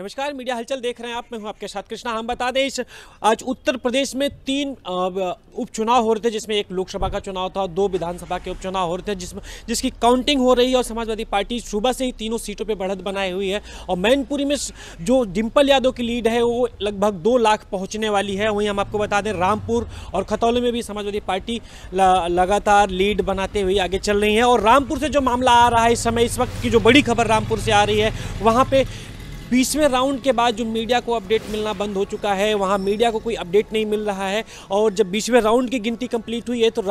नमस्कार मीडिया हलचल देख रहे हैं आप मैं हूं आपके साथ कृष्णा हम बता दें इस आज उत्तर प्रदेश में तीन उपचुनाव हो रहे थे जिसमें एक लोकसभा का चुनाव था दो विधानसभा के उपचुनाव हो रहे थे जिसमें जिसकी काउंटिंग हो रही है और समाजवादी पार्टी सुबह से ही तीनों सीटों पर बढ़त बनाई हुई है और मैनपुरी में जो डिम्पल यादव की लीड है वो लगभग दो लाख पहुँचने वाली है वहीं हम आपको बता दें रामपुर और खतौली में भी समाजवादी पार्टी लगातार लीड बनाते हुए आगे चल रही है और रामपुर से जो मामला आ रहा है इस समय इस वक्त की जो बड़ी खबर रामपुर से आ रही है वहाँ पर बीसवें राउंड के बाद जो मीडिया को अपडेट मिलना बंद हो चुका है वहाँ मीडिया को कोई अपडेट नहीं मिल रहा है और जब बीसवें राउंड की गिनती कंप्लीट हुई है तो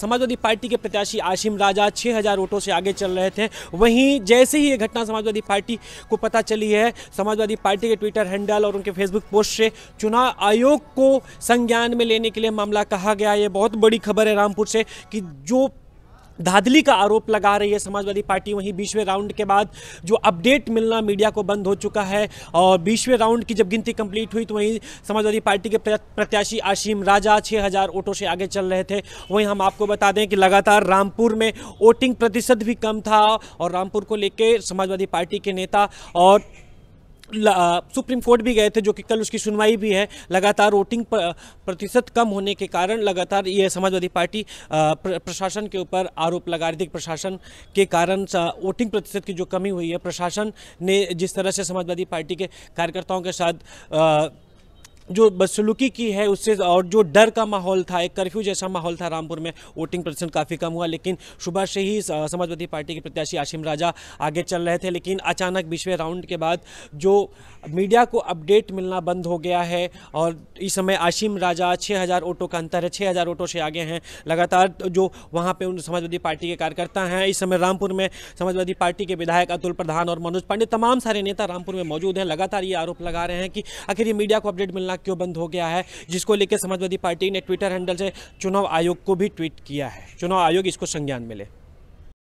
समाजवादी पार्टी के प्रत्याशी आशिम राजा छः हज़ार वोटों से आगे चल रहे थे वहीं जैसे ही ये घटना समाजवादी पार्टी को पता चली है समाजवादी पार्टी के ट्विटर हैंडल और उनके फेसबुक पोस्ट से चुनाव आयोग को संज्ञान में लेने के लिए मामला कहा गया ये बहुत बड़ी खबर है रामपुर से कि जो धाधली का आरोप लगा रही है समाजवादी पार्टी वहीं बीसवें राउंड के बाद जो अपडेट मिलना मीडिया को बंद हो चुका है और बीसवें राउंड की जब गिनती कंप्लीट हुई तो वहीं समाजवादी पार्टी के प्रत्याशी आशीम राजा 6000 वोटों से आगे चल रहे थे वहीं हम आपको बता दें कि लगातार रामपुर में वोटिंग प्रतिशत भी कम था और रामपुर को लेकर समाजवादी पार्टी के नेता और सुप्रीम कोर्ट भी गए थे जो कि कल उसकी सुनवाई भी है लगातार वोटिंग प्रतिशत कम होने के कारण लगातार ये समाजवादी पार्टी प्रशासन के ऊपर आरोप लगा रही थी प्रशासन के कारण वोटिंग प्रतिशत की जो कमी हुई है प्रशासन ने जिस तरह से समाजवादी पार्टी के कार्यकर्ताओं के साथ जो बदसलूकी की है उससे और जो डर का माहौल था एक कर्फ्यू जैसा माहौल था रामपुर में वोटिंग प्रतिशत काफ़ी कम हुआ लेकिन सुबह से ही समाजवादी पार्टी के प्रत्याशी आशिम राजा आगे चल रहे थे लेकिन अचानक बीसवें राउंड के बाद जो मीडिया को अपडेट मिलना बंद हो गया है और इस समय आशिम राजा हज़ार वोटों का अंतर है हज़ार वोटों से आगे हैं लगातार जो वहाँ पे उन समाजवादी पार्टी के कार्यकर्ता हैं इस समय रामपुर में समाजवादी पार्टी के विधायक अतुल प्रधान और मनोज पांडे तमाम सारे नेता रामपुर में मौजूद हैं लगातार ये आरोप लगा रहे हैं कि आखिर ये मीडिया को अपडेट मिलना क्यों बंद हो गया है जिसको लेकर समाजवादी पार्टी ने ट्विटर हैंडल से चुनाव आयोग को भी ट्वीट किया है चुनाव आयोग इसको संज्ञान में ले